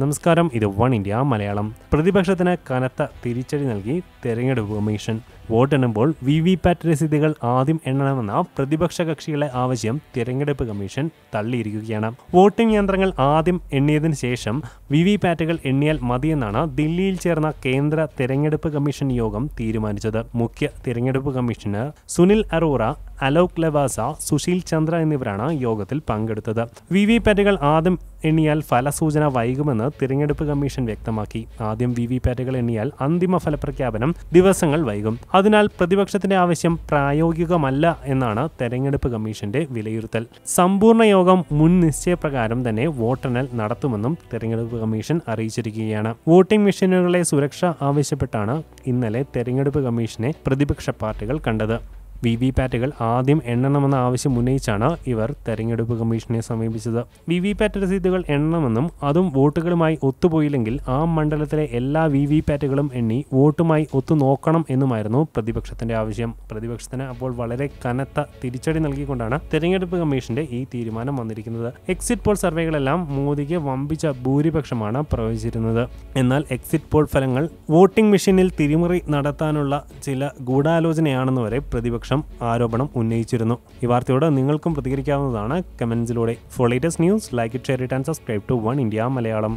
നമസ്കാരം ഇത് വൺ ഇന്ത്യ മലയാളം പ്രതിപക്ഷത്തിന് കനത്ത തിരിച്ചടി നൽകി തെരഞ്ഞെടുപ്പ് കമ്മീഷൻ വോട്ടെണ്ണുമ്പോൾ വി വി പാറ്റ് രസീതികൾ ആദ്യം എണ്ണണമെന്ന പ്രതിപക്ഷ കക്ഷികളെ ആവശ്യം തിരഞ്ഞെടുപ്പ് കമ്മീഷൻ തള്ളിയിരിക്കുകയാണ് വോട്ടിംഗ് യന്ത്രങ്ങൾ ആദ്യം എണ്ണിയതിനു ശേഷം വി വി പാറ്റുകൾ എണ്ണിയാൽ മതിയെന്നാണ് ദില്ലിയിൽ ചേർന്ന കേന്ദ്ര തിരഞ്ഞെടുപ്പ് കമ്മീഷൻ യോഗം തീരുമാനിച്ചത് മുഖ്യ തിരഞ്ഞെടുപ്പ് കമ്മീഷണർ സുനിൽ അറോറ അലോക് ലവാസ സുശീൽ ചന്ദ്ര എന്നിവരാണ് യോഗത്തിൽ പങ്കെടുത്തത് വി വി പാറ്റുകൾ ആദ്യം എണ്ണിയാൽ ഫലസൂചന വൈകുമെന്ന് തിരഞ്ഞെടുപ്പ് കമ്മീഷൻ വ്യക്തമാക്കി ആദ്യം വി വി പാറ്റുകൾ എണ്ണിയാൽ അന്തിമ ഫലപ്രഖ്യാപനം ദിവസങ്ങൾ വൈകും അതിനാൽ പ്രതിപക്ഷത്തിന്റെ ആവശ്യം പ്രായോഗികമല്ല എന്നാണ് തെരഞ്ഞെടുപ്പ് കമ്മീഷന്റെ വിലയിരുത്തൽ സമ്പൂർണ്ണ യോഗം മുൻ നിശ്ചയപ്രകാരം തന്നെ വോട്ടെണ്ണൽ നടത്തുമെന്നും തെരഞ്ഞെടുപ്പ് കമ്മീഷൻ അറിയിച്ചിരിക്കുകയാണ് വോട്ടിംഗ് മെഷീനുകളെ സുരക്ഷ ആവശ്യപ്പെട്ടാണ് ഇന്നലെ തെരഞ്ഞെടുപ്പ് കമ്മീഷനെ പ്രതിപക്ഷ പാർട്ടികൾ കണ്ടത് വി വി പാറ്റുകൾ ആദ്യം എണ്ണണമെന്ന ആവശ്യം ഉന്നയിച്ചാണ് ഇവർ തെരഞ്ഞെടുപ്പ് കമ്മീഷനെ സമീപിച്ചത് വി വി പാറ്റ് രസീതുകൾ എണ്ണണമെന്നും അതും വോട്ടുകളുമായി ഒത്തുപോയില്ലെങ്കിൽ ആ മണ്ഡലത്തിലെ എല്ലാ വി വി പാറ്റുകളും എണ്ണി വോട്ടുമായി ഒത്തു നോക്കണം എന്നുമായിരുന്നു പ്രതിപക്ഷത്തിന്റെ ആവശ്യം പ്രതിപക്ഷത്തിന് അപ്പോൾ വളരെ കനത്ത തിരിച്ചടി നൽകിക്കൊണ്ടാണ് തെരഞ്ഞെടുപ്പ് കമ്മീഷന്റെ ഈ തീരുമാനം വന്നിരിക്കുന്നത് എക്സിറ്റ് പോൾ സർവേകളെല്ലാം മോദിക്ക് വമ്പിച്ച ഭൂരിപക്ഷമാണ് പ്രവചിച്ചിരുന്നത് എന്നാൽ എക്സിറ്റ് പോൾ ഫലങ്ങൾ വോട്ടിംഗ് മെഷീനിൽ തിരിമറി നടത്താനുള്ള ചില ഗൂഢാലോചനയാണെന്ന് വരെ പ്രതിപക്ഷം പ്രതിപക്ഷം ആരോപണം ഉന്നയിച്ചിരുന്നു ഈ വാർത്തയോട് നിങ്ങൾക്കും പ്രതികരിക്കാവുന്നതാണ് കമൻസിലൂടെ for latest news like it share it and subscribe to One India Malayalam